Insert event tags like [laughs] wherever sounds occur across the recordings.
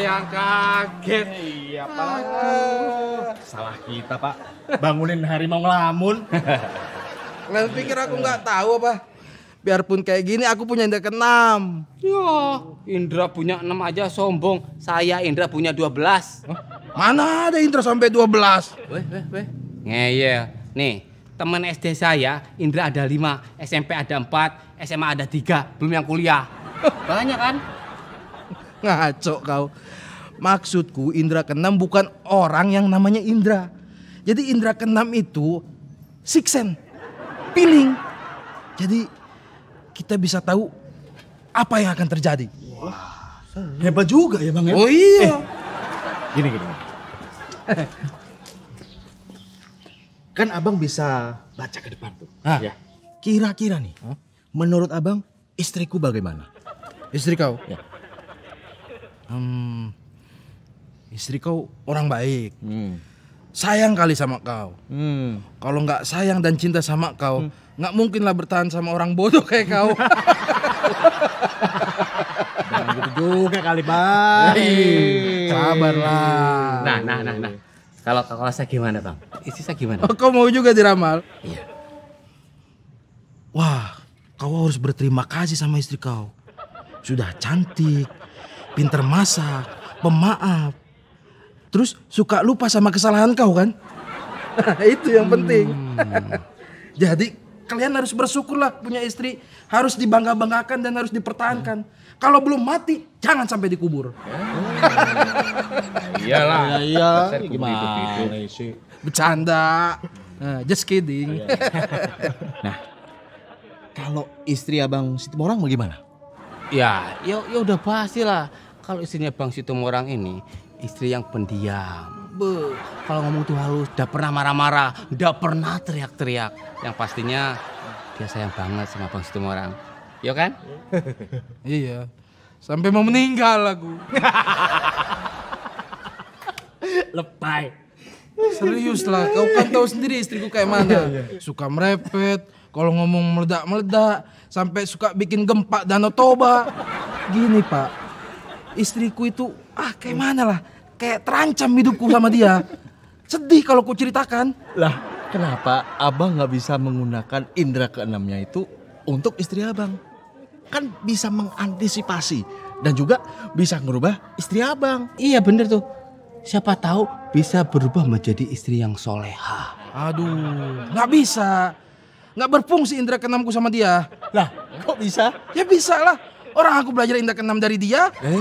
yang kaget. Iya, Pak. Salah kita, Pak. Bangunin harimau ngelamun. Kalian [laughs] nah, pikir aku nggak tahu apa? Biarpun kayak gini aku punya indra keenam. Ya, Indra punya enam aja sombong. Saya Indra punya dua belas. Mana ada Indra sampai dua belas? Weh, weh, weh. Ngeyel. Nih, teman SD saya Indra ada lima, SMP ada empat, SMA ada tiga, belum yang kuliah. Banyak kan? Ngaco kau. Maksudku indra Kenam bukan orang yang namanya Indra. Jadi indra Kenam itu six piling. Jadi kita bisa tahu apa yang akan terjadi. Wah, hebat juga ya Bang ya? Oh iya. Eh, gini gini. [laughs] kan abang bisa baca ke depan tuh. Hah? ya. Kira-kira nih, huh? menurut abang istriku bagaimana? Istri kau? Ya um, istri kau orang baik hmm. sayang kali sama kau hmm. kalau nggak sayang dan cinta sama kau hmm. nggak hmm. mungkin bertahan sama orang bodoh kayak kau [laughs] Jangan gitu juga kali bang iya, Sabarlah. nah nah nah nah kalau kalau saya gimana bang istri saya gimana oh, kau mau juga diramal iya wah kau harus berterima kasih sama istri kau sudah cantik pinter masak, pemaaf. Terus suka lupa sama kesalahan kau kan? Nah, [laughs] itu yang penting. Hmm. Jadi kalian harus bersyukurlah punya istri, harus dibangga-banggakan dan harus dipertahankan. Hmm. Kalau belum mati, jangan sampai dikubur. Oh. [laughs] Iyalah. Ya, iya. Nah, iya, iya. Gimana sih? Bercanda. just kidding. nah, kalau istri abang situ orang bagaimana? Ya, ya, ya udah lah kalau istrinya Bang Situmorang ini istri yang pendiam. Be, kalau ngomong tuh halus, udah pernah marah-marah, udah pernah teriak-teriak. Yang pastinya dia sayang banget sama Bang Situmorang. Iya kan? [laughs] iya. Sampai mau meninggal aku. [laughs] Lebay. Serius lah, kau kan tahu sendiri istriku kayak mana. Iya, iya. Suka merepet, kalau ngomong meledak-meledak, sampai suka bikin gempa danau toba. Gini pak, istriku itu ah kayak mana lah kayak terancam hidupku sama dia sedih kalau ku ceritakan lah kenapa abang nggak bisa menggunakan indera keenamnya itu untuk istri abang kan bisa mengantisipasi dan juga bisa merubah istri abang iya bener tuh siapa tahu bisa berubah menjadi istri yang soleha aduh nggak bisa nggak berfungsi indera keenamku sama dia lah kok bisa ya bisa lah Orang aku belajar indah keenam dari dia. Eh,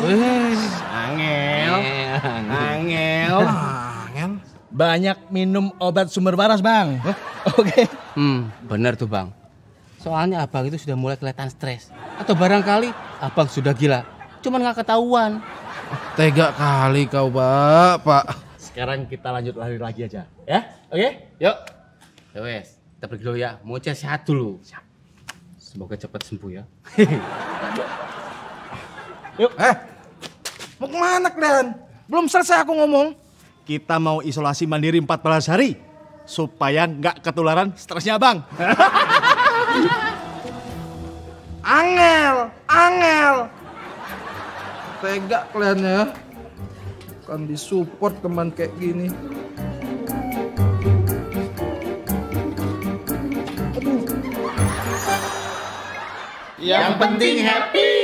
angel. Angel. Angel. Ah, Banyak minum obat sumber waras, Bang. Oke. Okay. Hmm, benar tuh, Bang. Soalnya abang itu sudah mulai kelihatan stres. Atau barangkali abang sudah gila. Cuman nggak ketahuan. Tega kali kau, Pak. Sekarang kita lanjut lari lagi aja. Ya? Oke? Okay? Yuk. Ya wes, kita pergi dulu ya. Mau cek sehat dulu. Semoga cepat sembuh ya. [laughs] Yuk. Eh, mau kemana kalian? Belum selesai aku ngomong. Kita mau isolasi mandiri 14 hari. Supaya nggak ketularan stresnya bang. [laughs] angel, angel. Tega kalian ya. Kan disupport teman kayak gini. Yang, yang penting happy.